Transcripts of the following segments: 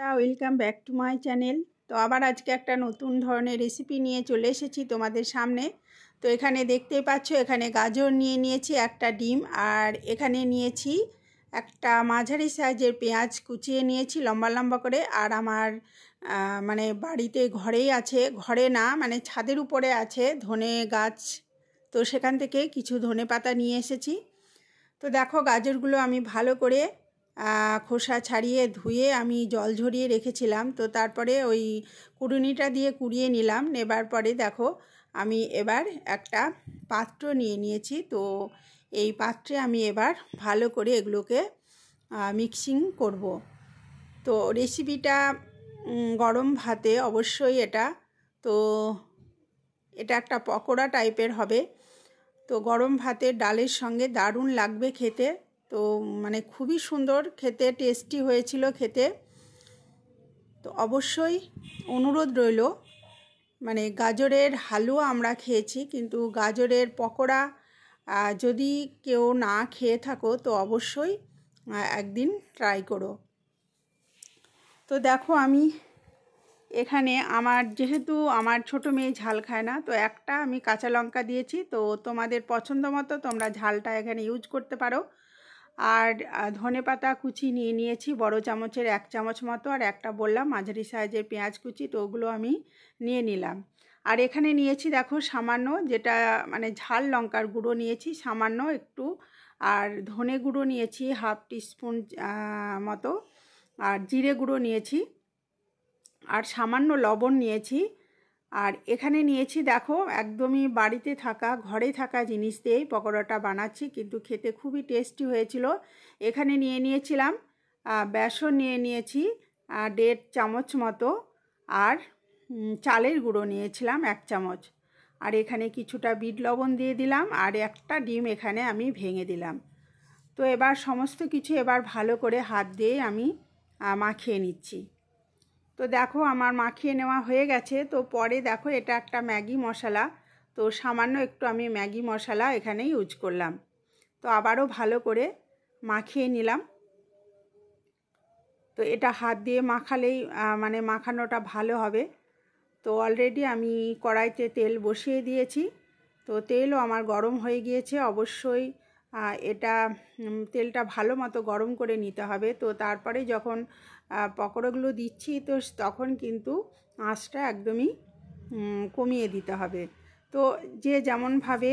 তা welcome back to my channel তো আবার আজকে একটা নতুন ধরনের রেসিপি নিয়ে চলে এসেছি তোমাদের সামনে তো এখানে দেখতেই পাচ্ছ এখানে গাজর নিয়ে নিয়েছি একটা ডিম আর এখানে নিয়েছি একটা মাঝারি সাইজের পেঁয়াজ কুচিয়ে নিয়েছি লম্বা লম্বা করে আর আমার মানে বাড়িতে ঘরেই আছে ঘরে না মানে ছাদের উপরে আছে ধনে গাছ তো সেখান থেকে কিছু ধনে পাতা নিয়ে এসেছি তো দেখো গাজরগুলো আমি ভালো করে খোসা ছাড়িয়ে ধুয়ে আমি জল ঝরিয়ে রেখেছিলাম তো তারপরে ওই কুড়ুনিটা দিয়ে কুড়িয়ে নিলাম নেবার পরে দেখো আমি এবার একটা পাত্র নিয়ে নিয়েছি তো এই পাত্রে আমি এবার ভালো করে এগুলোকে মিক্সিং করব। তো রেসিপিটা গরম ভাতে অবশ্যই এটা তো এটা একটা পকোড়া টাইপের হবে তো গরম ভাতের ডালের সঙ্গে দারুণ লাগবে খেতে তো মানে খুবই সুন্দর খেতে টেস্টি হয়েছিল খেতে তো অবশ্যই অনুরোধ রইল মানে গাজরের হালুয়া আমরা খেয়েছি কিন্তু গাজরের পকোড়া যদি কেউ না খেয়ে থাকো তো অবশ্যই একদিন ট্রাই করো তো দেখো আমি এখানে আমার যেহেতু আমার ছোট মেয়ে ঝাল খায় না তো একটা আমি কাঁচা লঙ্কা দিয়েছি তো তোমাদের পছন্দ মতো তোমরা ঝালটা এখানে ইউজ করতে পারো আর ধনে পাতা কুচি নিয়ে নিয়েছি বড় চামচের এক চামচ মতো আর একটা বললাম মাঝারি সাইজের পেঁয়াজ কুচি তো ওগুলো আমি নিয়ে নিলাম আর এখানে নিয়েছি দেখো সামান্য যেটা মানে ঝাল লঙ্কার গুঁড়ো নিয়েছি সামান্য একটু আর ধনে গুঁড়ো নিয়েছি হাফ টিস্পুন মতো আর জিরে গুঁড়ো নিয়েছি আর সামান্য লবণ নিয়েছি আর এখানে নিয়েছি দেখো একদমই বাড়িতে থাকা ঘরে থাকা জিনিস দিয়েই পকোড়াটা বানাচ্ছি কিন্তু খেতে খুবই টেস্টি হয়েছিল এখানে নিয়ে নিয়েছিলাম বেসন নিয়ে নিয়েছি দেড় চামচ মতো আর চালের গুঁড়ো নিয়েছিলাম এক চামচ আর এখানে কিছুটা বিট লবণ দিয়ে দিলাম আর একটা ডিম এখানে আমি ভেঙে দিলাম তো এবার সমস্ত কিছু এবার ভালো করে হাত দিয়ে আমি মাখিয়ে নিচ্ছি তো দেখো আমার মাখিয়ে নেওয়া হয়ে গেছে তো পরে দেখো এটা একটা ম্যাগি মশলা তো সামান্য একটু আমি ম্যাগি মশলা এখানে ইউজ করলাম তো আবারও ভালো করে মাখিয়ে নিলাম তো এটা হাত দিয়ে মাখালেই মানে মাখানোটা ভালো হবে তো অলরেডি আমি কড়াইতে তেল বসিয়ে দিয়েছি তো তেলও আমার গরম হয়ে গিয়েছে অবশ্যই এটা তেলটা ভালো মতো গরম করে নিতে হবে তো তারপরে যখন পকোড়াগুলো দিচ্ছি তো তখন কিন্তু আঁচটা একদমই কমিয়ে দিতে হবে তো যে যেমনভাবে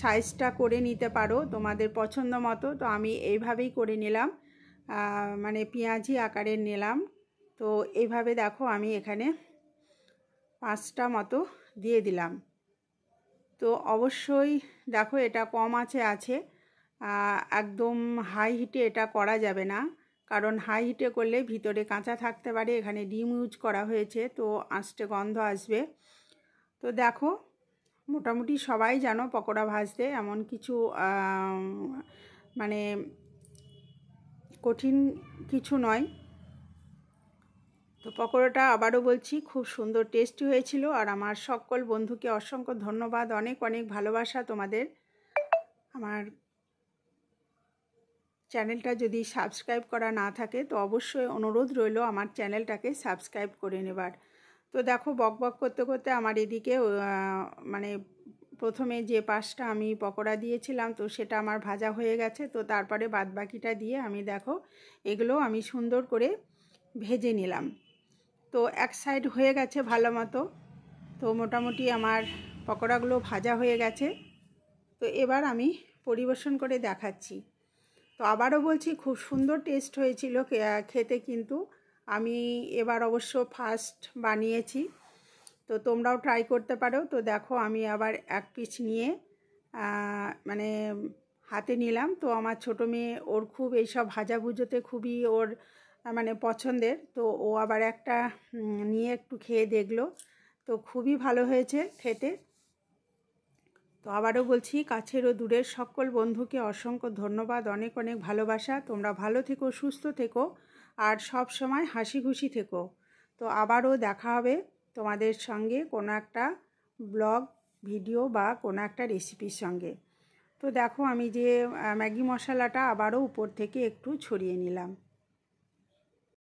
সাইজটা করে নিতে পারো তোমাদের পছন্দ মতো তো আমি এইভাবেই করে নিলাম মানে পেঁয়াজি আকারে নিলাম তো এইভাবে দেখো আমি এখানে পাঁচটা মতো দিয়ে দিলাম তো অবশ্যই দেখো এটা কম আছে আছে একদম হাই হিটে এটা করা যাবে না কারণ হাই হিটে করলে ভিতরে কাঁচা থাকতে পারে এখানে ডিম ইউজ করা হয়েছে তো আঁচটে গন্ধ আসবে তো দেখো মোটামুটি সবাই জানো পকোড়া ভাজতে এমন কিছু মানে কঠিন কিছু নয় তো পকোড়াটা আবারও বলছি খুব সুন্দর টেস্টি হয়েছিল আর আমার সকল বন্ধুকে অসংখ্য ধন্যবাদ অনেক অনেক ভালোবাসা তোমাদের আমার চ্যানেলটা যদি সাবস্ক্রাইব করা না থাকে তো অবশ্যই অনুরোধ রইল আমার চ্যানেলটাকে সাবস্ক্রাইব করে নেবার তো দেখো বক বক করতে করতে আমার এদিকে মানে প্রথমে যে পাশটা আমি পকোড়া দিয়েছিলাম তো সেটা আমার ভাজা হয়ে গেছে তো তারপরে বাদবাকিটা দিয়ে আমি দেখো এগুলো আমি সুন্দর করে ভেজে নিলাম তো এক সাইড হয়ে গেছে ভালো মতো তো মোটামুটি আমার পকোড়াগুলো ভাজা হয়ে গেছে তো এবার আমি পরিবেশন করে দেখাচ্ছি তো আবারও বলছি খুব সুন্দর টেস্ট হয়েছিল খেতে কিন্তু আমি এবার অবশ্য ফার্স্ট বানিয়েছি তো তোমরাও ট্রাই করতে পারো তো দেখো আমি আবার এক পিস নিয়ে মানে হাতে নিলাম তো আমার ছোটো মেয়ে ওর খুব এইসব ভাজাভুজোতে খুবই ওর মানে পছন্দের তো ও আবার একটা নিয়ে একটু খেয়ে দেখলো তো খুবই ভালো হয়েছে খেতে তো আবারও বলছি কাছের ও দূরের সকল বন্ধুকে অসংখ্য ধন্যবাদ অনেক অনেক ভালোবাসা তোমরা ভালো থেকো সুস্থ থেকো আর সব সময় হাসি খুশি থেকো তো আবারও দেখা হবে তোমাদের সঙ্গে কোনো একটা ব্লগ ভিডিও বা কোনো একটা রেসিপির সঙ্গে তো দেখো আমি যে ম্যাগি মশলাটা আবারও উপর থেকে একটু ছড়িয়ে নিলাম